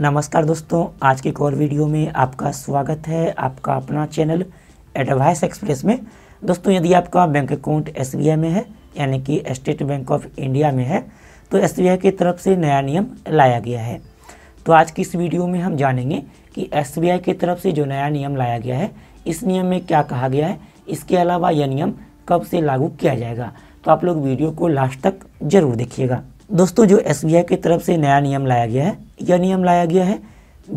नमस्कार दोस्तों आज के एक और वीडियो में आपका स्वागत है आपका अपना चैनल एडवाइस एक्सप्रेस में दोस्तों यदि आपका बैंक अकाउंट एस में है यानी कि स्टेट बैंक ऑफ इंडिया में है तो एस की तरफ से नया नियम लाया गया है तो आज की इस वीडियो में हम जानेंगे कि एस की तरफ से जो नया नियम लाया गया है इस नियम में क्या कहा गया है इसके अलावा यह नियम कब से लागू किया जाएगा तो आप लोग वीडियो को लास्ट तक जरूर देखिएगा दोस्तों जो एस की तरफ से नया नियम लाया गया है यह नियम लाया गया है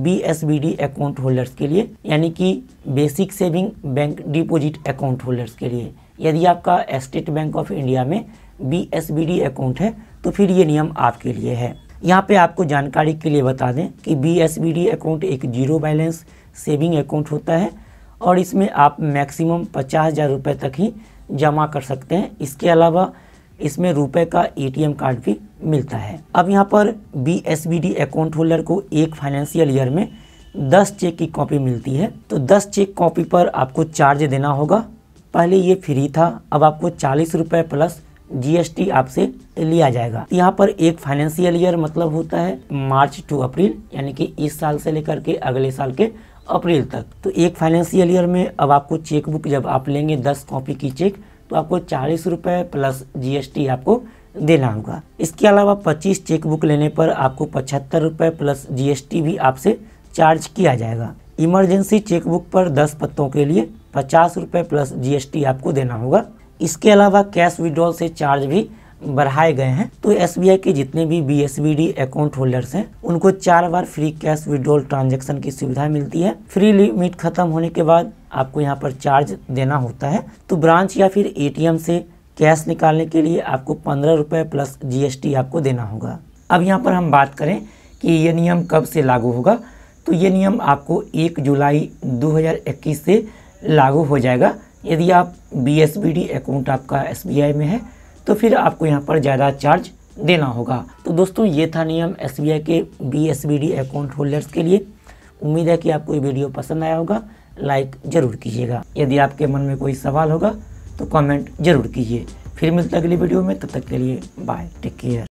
B S B D account holders के लिए यानी कि basic saving bank deposit account holders के लिए यदि आपका स्टेट बैंक ऑफ इंडिया में B S B D account है तो फिर ये नियम आपके लिए है यहाँ पे आपको जानकारी के लिए बता दें कि B S B D account एक जीरो बैलेंस सेविंग अकाउंट होता है और इसमें आप मैक्सिमम पचास हज़ार रुपये तक ही जमा कर सकते हैं इसके अलावा इसमें रुपए का एटीएम कार्ड भी मिलता है अब यहाँ पर B S B D account holder को एक फाइनेंशियल ईयर में दस चेक की कॉपी मिलती है तो दस चेक कॉपी पर आपको चार्ज देना होगा पहले ये फ्री था अब आपको चालीस रुपये प्लस जीएसटी आपसे लिया जाएगा तो यहाँ पर एक फाइनेंशियल ईयर मतलब होता है मार्च टू अप्रैल यानी कि इस साल से लेकर के अगले साल के अप्रैल तक तो एक फाइनेंशियल ईयर में अब आपको चेकबुक जब आप लेंगे दस कॉपी की चेक तो आपको चालीस रुपये प्लस जीएसटी आपको देना होगा इसके अलावा पच्चीस चेकबुक लेने पर आपको पचहत्तर रुपये प्लस जीएसटी भी आपसे चार्ज किया जाएगा इमरजेंसी चेकबुक पर दस पत्तों के लिए पचास रुपये प्लस जीएसटी आपको देना होगा इसके अलावा कैश विड्रॉल से चार्ज भी बढ़ाए गए हैं तो एस के जितने भी B S B D account holders हैं उनको चार बार फ्री कैश विड्रोल ट्रांजेक्शन की सुविधा मिलती है फ्री लिमिट खत्म होने के बाद आपको यहाँ पर चार्ज देना होता है तो ब्रांच या फिर ए से कैश निकालने के लिए आपको पंद्रह रुपये प्लस जी आपको देना होगा अब यहाँ पर हम बात करें कि ये नियम कब से लागू होगा तो ये नियम आपको एक जुलाई 2021 से लागू हो जाएगा यदि आप B S B D account आपका एस बी आई में है तो फिर आपको यहाँ पर ज़्यादा चार्ज देना होगा तो दोस्तों ये था नियम एस के बी एस अकाउंट होल्डर्स के लिए उम्मीद है कि आपको ये वीडियो पसंद आया होगा लाइक ज़रूर कीजिएगा यदि आपके मन में कोई सवाल होगा तो कमेंट जरूर कीजिए फिर मिलते अगली वीडियो में तब तक के लिए बाय टेक केयर